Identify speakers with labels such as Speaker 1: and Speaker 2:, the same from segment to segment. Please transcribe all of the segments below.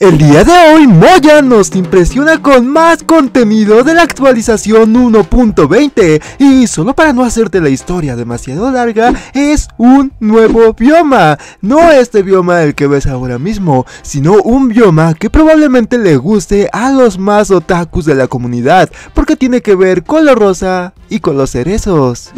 Speaker 1: El día de hoy Moya nos impresiona con más contenido de la actualización 1.20 y solo para no hacerte la historia demasiado larga es un nuevo bioma. No este bioma el que ves ahora mismo, sino un bioma que probablemente le guste a los más otakus de la comunidad porque tiene que ver con lo rosa y con los cerezos.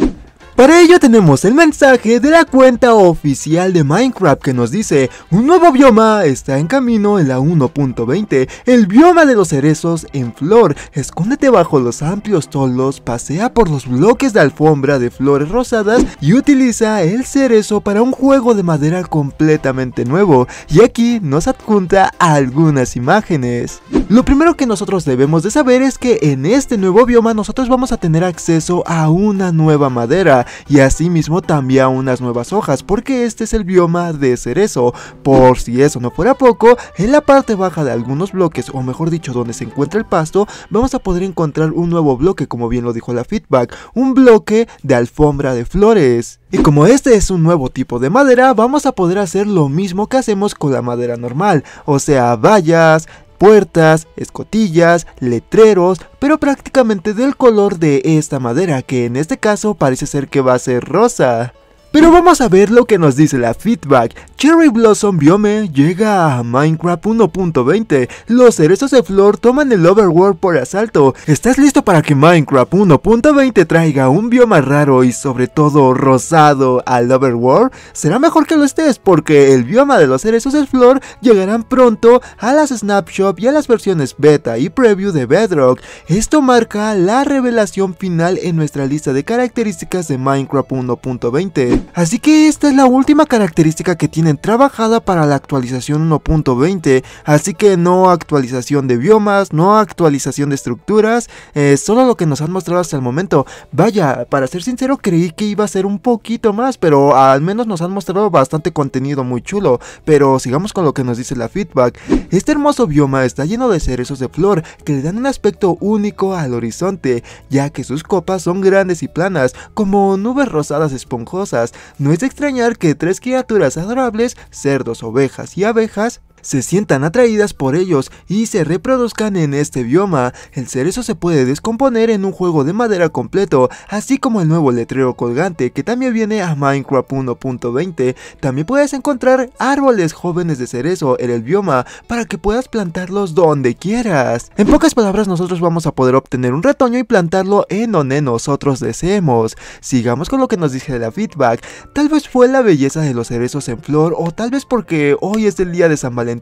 Speaker 1: Para ello tenemos el mensaje de la cuenta oficial de Minecraft que nos dice Un nuevo bioma está en camino en la 1.20, el bioma de los cerezos en flor Escóndete bajo los amplios tolos, pasea por los bloques de alfombra de flores rosadas Y utiliza el cerezo para un juego de madera completamente nuevo Y aquí nos adjunta algunas imágenes lo primero que nosotros debemos de saber es que en este nuevo bioma nosotros vamos a tener acceso a una nueva madera y asimismo también a unas nuevas hojas porque este es el bioma de cerezo. Por si eso no fuera poco, en la parte baja de algunos bloques o mejor dicho donde se encuentra el pasto vamos a poder encontrar un nuevo bloque como bien lo dijo la feedback, un bloque de alfombra de flores. Y como este es un nuevo tipo de madera, vamos a poder hacer lo mismo que hacemos con la madera normal, o sea, vallas, puertas, escotillas, letreros, pero prácticamente del color de esta madera que en este caso parece ser que va a ser rosa. Pero vamos a ver lo que nos dice la feedback. Cherry Blossom Biome llega a Minecraft 1.20. Los cerezos de flor toman el overworld por asalto. ¿Estás listo para que Minecraft 1.20 traiga un bioma raro y sobre todo rosado al overworld? Será mejor que lo estés porque el bioma de los cerezos de flor llegarán pronto a las snapshot y a las versiones beta y preview de Bedrock. Esto marca la revelación final en nuestra lista de características de Minecraft 1.20 así que esta es la última característica que tienen trabajada para la actualización 1.20, así que no actualización de biomas, no actualización de estructuras, eh, solo lo que nos han mostrado hasta el momento. Vaya, para ser sincero creí que iba a ser un poquito más, pero al menos nos han mostrado bastante contenido muy chulo, pero sigamos con lo que nos dice la feedback. Este hermoso bioma está lleno de cerezos de flor que le dan un aspecto único al horizonte, ya que sus copas son grandes y planas, como nubes rosadas esponjosas, no es de extrañar que tres criaturas adorables, cerdos, ovejas y abejas, se sientan atraídas por ellos y se reproduzcan en este bioma. El cerezo se puede descomponer en un juego de madera completo, así como el nuevo letrero colgante que también viene a Minecraft 1.20. También puedes encontrar árboles jóvenes de cerezo en el bioma para que puedas plantarlos donde quieras. En pocas palabras nosotros vamos a poder obtener un retoño y plantarlo en donde nosotros deseemos. Sigamos con lo que nos dice la feedback. Tal vez fue la belleza de los cerezos en flor o tal vez porque hoy es el día de San Valentín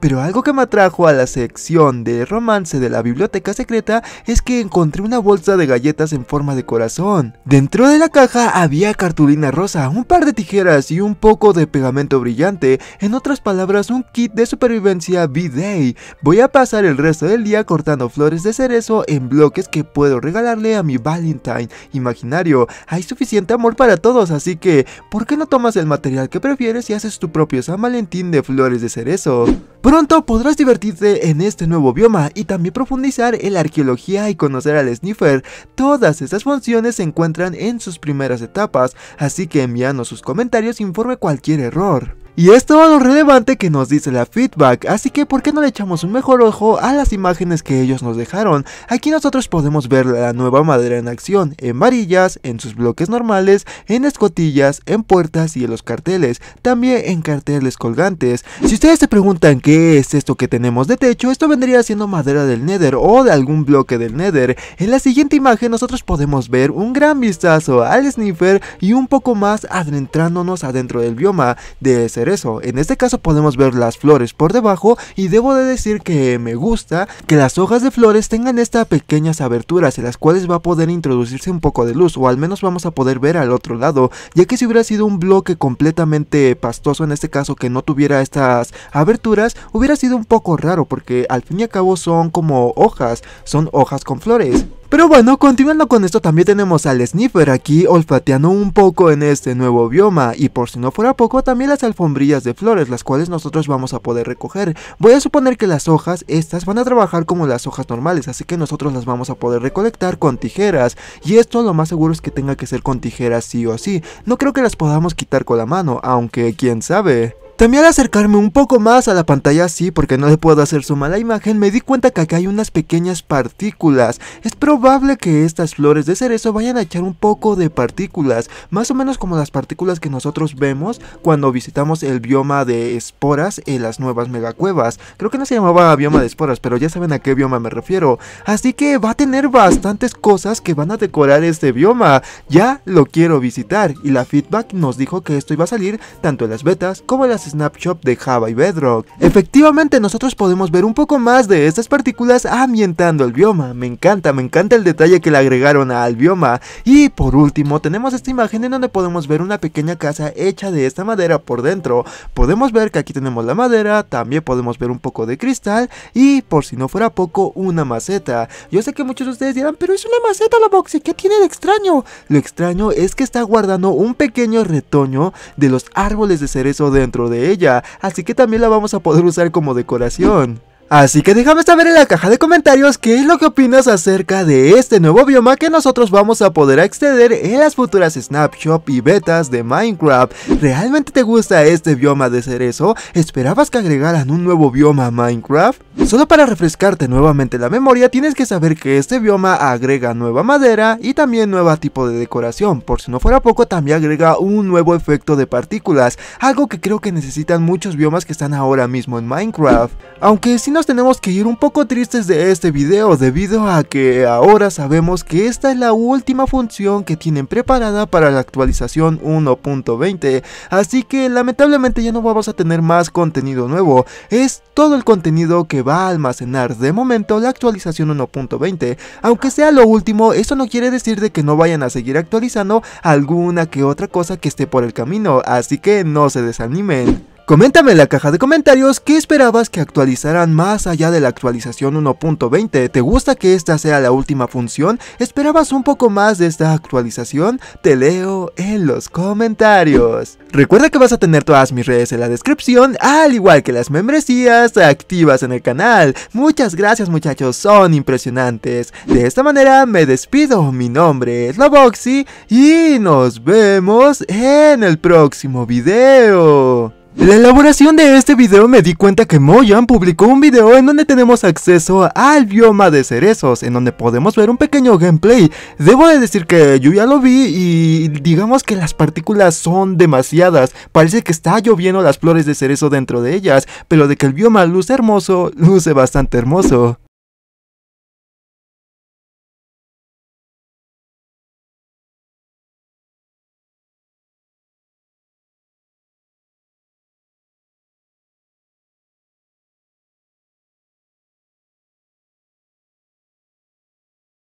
Speaker 1: pero algo que me atrajo a la sección de romance de la biblioteca secreta es que encontré una bolsa de galletas en forma de corazón. Dentro de la caja había cartulina rosa, un par de tijeras y un poco de pegamento brillante, en otras palabras un kit de supervivencia B-Day. Voy a pasar el resto del día cortando flores de cerezo en bloques que puedo regalarle a mi Valentine imaginario. Hay suficiente amor para todos, así que ¿por qué no tomas el material que prefieres y haces tu propio San Valentín de flores de cerezo? Pronto podrás divertirte en este nuevo bioma y también profundizar en la arqueología y conocer al sniffer. Todas estas funciones se encuentran en sus primeras etapas, así que envíanos sus comentarios e informe cualquier error. Y es todo lo relevante que nos dice la feedback, así que ¿por qué no le echamos un mejor ojo a las imágenes que ellos nos dejaron? Aquí nosotros podemos ver la nueva madera en acción, en varillas, en sus bloques normales, en escotillas, en puertas y en los carteles, también en carteles colgantes. Si ustedes se preguntan qué es esto que tenemos de techo, esto vendría siendo madera del nether o de algún bloque del nether. En la siguiente imagen nosotros podemos ver un gran vistazo al sniffer y un poco más adentrándonos adentro del bioma de ese eso. En este caso podemos ver las flores por debajo y debo de decir que me gusta que las hojas de flores tengan estas pequeñas aberturas en las cuales va a poder introducirse un poco de luz o al menos vamos a poder ver al otro lado ya que si hubiera sido un bloque completamente pastoso en este caso que no tuviera estas aberturas hubiera sido un poco raro porque al fin y al cabo son como hojas, son hojas con flores. Pero bueno, continuando con esto también tenemos al Sniffer aquí olfateando un poco en este nuevo bioma y por si no fuera poco también las alfombrillas de flores las cuales nosotros vamos a poder recoger. Voy a suponer que las hojas, estas van a trabajar como las hojas normales así que nosotros las vamos a poder recolectar con tijeras y esto lo más seguro es que tenga que ser con tijeras sí o sí. No creo que las podamos quitar con la mano, aunque quién sabe. También al acercarme un poco más a la pantalla, sí, porque no le puedo hacer su mala imagen, me di cuenta que acá hay unas pequeñas partículas. Es probable que estas flores de cerezo vayan a echar un poco de partículas, más o menos como las partículas que nosotros vemos cuando visitamos el bioma de esporas en las nuevas megacuevas. Creo que no se llamaba bioma de esporas, pero ya saben a qué bioma me refiero. Así que va a tener bastantes cosas que van a decorar este bioma. Ya lo quiero visitar y la feedback nos dijo que esto iba a salir tanto en las betas como en las snapshot de Java y Bedrock. Efectivamente, nosotros podemos ver un poco más de estas partículas ambientando el bioma. Me encanta, me encanta el detalle que le agregaron al bioma. Y por último, tenemos esta imagen en donde podemos ver una pequeña casa hecha de esta madera por dentro. Podemos ver que aquí tenemos la madera, también podemos ver un poco de cristal y por si no fuera poco, una maceta. Yo sé que muchos de ustedes dirán, pero es una maceta la y ¿qué tiene de extraño? Lo extraño es que está guardando un pequeño retoño de los árboles de cerezo dentro de ella, así que también la vamos a poder usar como decoración. Así que déjame saber en la caja de comentarios qué es lo que opinas acerca de este nuevo bioma que nosotros vamos a poder acceder en las futuras Snapshots y betas de Minecraft. ¿Realmente te gusta este bioma de cerezo? ¿Esperabas que agregaran un nuevo bioma a Minecraft? Solo para refrescarte nuevamente la memoria tienes que saber que este bioma agrega nueva madera y también nuevo tipo de decoración. Por si no fuera poco también agrega un nuevo efecto de partículas, algo que creo que necesitan muchos biomas que están ahora mismo en Minecraft. Aunque si no tenemos que ir un poco tristes de este video debido a que ahora sabemos que esta es la última función que tienen preparada para la actualización 1.20, así que lamentablemente ya no vamos a tener más contenido nuevo, es todo el contenido que va a almacenar de momento la actualización 1.20, aunque sea lo último, eso no quiere decir de que no vayan a seguir actualizando alguna que otra cosa que esté por el camino, así que no se desanimen. Coméntame en la caja de comentarios qué esperabas que actualizaran más allá de la actualización 1.20. ¿Te gusta que esta sea la última función? ¿Esperabas un poco más de esta actualización? Te leo en los comentarios. Recuerda que vas a tener todas mis redes en la descripción, al igual que las membresías activas en el canal. Muchas gracias muchachos, son impresionantes. De esta manera me despido, mi nombre es Loboxy y nos vemos en el próximo video. La elaboración de este video me di cuenta que Moyan publicó un video en donde tenemos acceso al bioma de cerezos, en donde podemos ver un pequeño gameplay. Debo de decir que yo ya lo vi y digamos que las partículas son demasiadas, parece que está lloviendo las flores de cerezo dentro de ellas, pero de que el bioma luce hermoso, luce bastante hermoso.